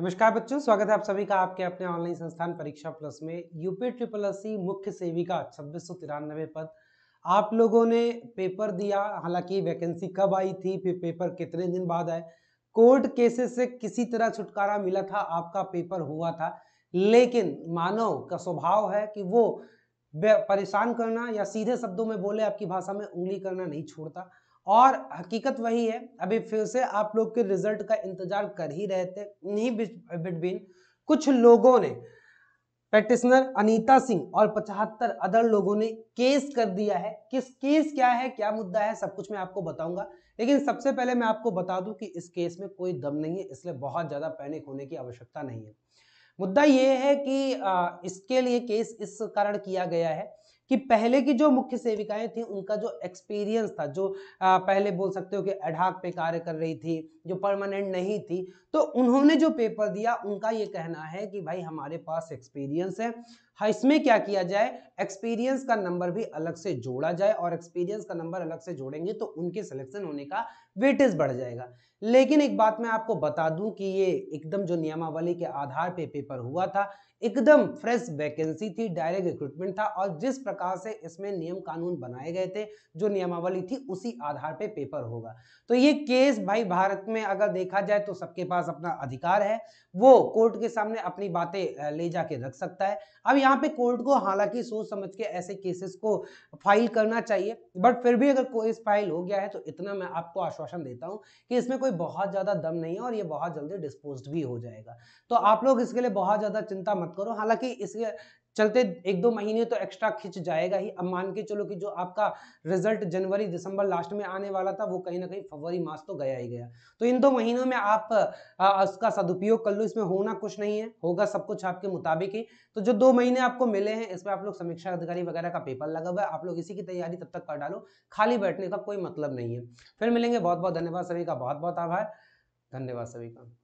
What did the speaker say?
नमस्कार बच्चों स्वागत है आप सभी का आपके अपने ऑनलाइन संस्थान परीक्षा प्लस में यूपी ट्रिपल एस सी मुख्य सेविका छब्बीस सौ तिरानवे पद आप लोगों ने पेपर दिया हालांकि वैकेंसी कब आई थी फिर पेपर कितने दिन बाद आए कोर्ट केसेस से किसी तरह छुटकारा मिला था आपका पेपर हुआ था लेकिन मानव का स्वभाव है कि वो परेशान करना या सीधे शब्दों में बोले आपकी भाषा में उंगली करना नहीं छोड़ता और हकीकत वही है अभी फिर से आप लोग के रिजल्ट का इंतजार कर ही रहे थे नहीं बिटवीन कुछ लोगों ने प्रैक्टिशनर अनीता सिंह और पचहत्तर अदर लोगों ने केस कर दिया है किस केस क्या है क्या मुद्दा है सब कुछ मैं आपको बताऊंगा लेकिन सबसे पहले मैं आपको बता दूं कि इस केस में कोई दम नहीं है इसलिए बहुत ज़्यादा पैनिक होने की आवश्यकता नहीं है मुद्दा ये है कि इसके लिए केस इस कारण किया गया है कि पहले की जो मुख्य सेविकाएं थी उनका जो एक्सपीरियंस था जो पहले बोल सकते हो कि अढ़ाक पे कार्य कर रही थी जो परमानेंट नहीं थी तो उन्होंने जो पेपर दिया उनका ये कहना है कि भाई हमारे पास एक्सपीरियंस है हाँ इसमें क्या किया जाए एक्सपीरियंस का नंबर भी अलग से जोड़ा जाए और एक्सपीरियंस का नंबर अलग से जोड़ेंगे तो उनके सिलेक्शन होने का वेटेज बढ़ जाएगा लेकिन एक बात मैं आपको बता दूं कि ये एकदम जो नियमावली के आधार पे पेपर हुआ था एकदम फ्रेश वैकेंसी थी डायरेक्ट रिक्रूटमेंट था और जिस प्रकार से इसमें नियम कानून बनाए गए थे जो नियमावली थी उसी आधार पे पेपर होगा तो ये केस भाई भारत में अगर देखा जाए तो सबके पास अपना अधिकार है वो कोर्ट के सामने अपनी बातें ले जाके रख सकता है अब यहाँ पे कोर्ट को हालांकि सोच समझ के ऐसे केसेस को फाइल करना चाहिए बट फिर भी अगर केस फाइल हो गया है तो इतना मैं आपको आश्वासन देता हूँ कि इसमें कोई बहुत ज़्यादा दम नहीं है और ये बहुत जल्दी डिस्पोज भी हो जाएगा तो आप लोग इसके लिए बहुत ज़्यादा चिंता मत करो हालांकि इसके चलते एक दो महीने तो एक्स्ट्रा खिंच जाएगा ही अब मान के चलो कि जो आपका रिजल्ट जनवरी दिसंबर लास्ट में आने वाला था वो कहीं ना कहीं फरवरी मास तो गया ही गया तो इन दो महीनों में आप आ, उसका सदुपयोग कर लो इसमें होना कुछ नहीं है होगा सब कुछ आपके मुताबिक ही तो जो दो महीने आपको मिले हैं इसमें आप लोग समीक्षा अधिकारी वगैरह का पेपर लगा हुआ है आप लोग इसी की तैयारी तब तक कर डालो खाली बैठने का कोई मतलब नहीं है फिर मिलेंगे बहुत बहुत धन्यवाद सभी का बहुत बहुत आभार धन्यवाद सभी का